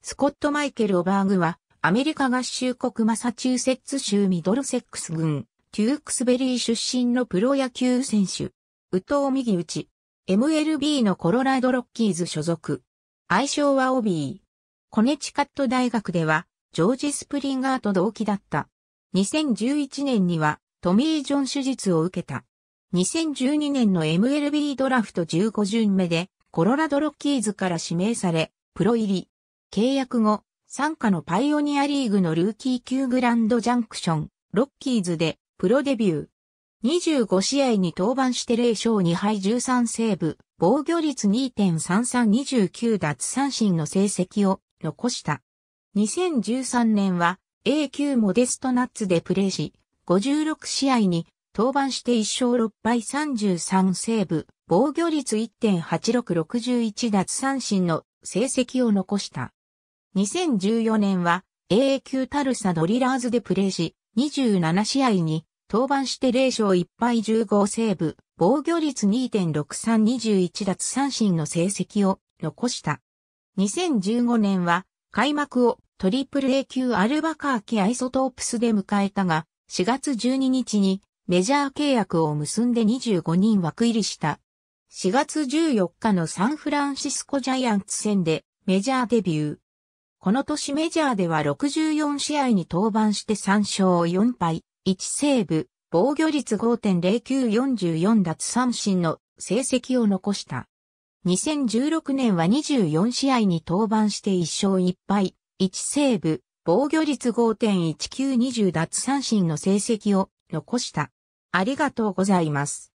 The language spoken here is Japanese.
スコット・マイケル・オバーグは、アメリカ合衆国マサチューセッツ州ミドルセックス郡、テュークスベリー出身のプロ野球選手。宇藤右打ち。MLB のコロラドロッキーズ所属。愛称はオビー。コネチカット大学では、ジョージ・スプリンガーと同期だった。2011年には、トミー・ジョン手術を受けた。2012年の MLB ドラフト15巡目で、コロラドロッキーズから指名され、プロ入り。契約後、参加のパイオニアリーグのルーキー級グランドジャンクション、ロッキーズでプロデビュー。25試合に登板して0勝2敗13セーブ、防御率2.3329奪三振の成績を残した。2013年は A 級モデストナッツでプレーし、56試合に登板して1勝6敗33セーブ、防御率1.8661奪三振の成績を残した。2014年は AA 級タルサドリラーズでプレーし、27試合に登板して0勝1敗15セーブ、防御率2.6321奪三振の成績を残した。2015年は開幕をトリプル A 級アルバカーキアイソトープスで迎えたが、4月12日にメジャー契約を結んで25人枠入りした。4月14日のサンフランシスコジャイアンツ戦でメジャーデビュー。この年メジャーでは64試合に登板して3勝4敗、1セーブ、防御率5.0944奪三振の成績を残した。2016年は24試合に登板して1勝1敗、1セーブ、防御率5.1920奪三振の成績を残した。ありがとうございます。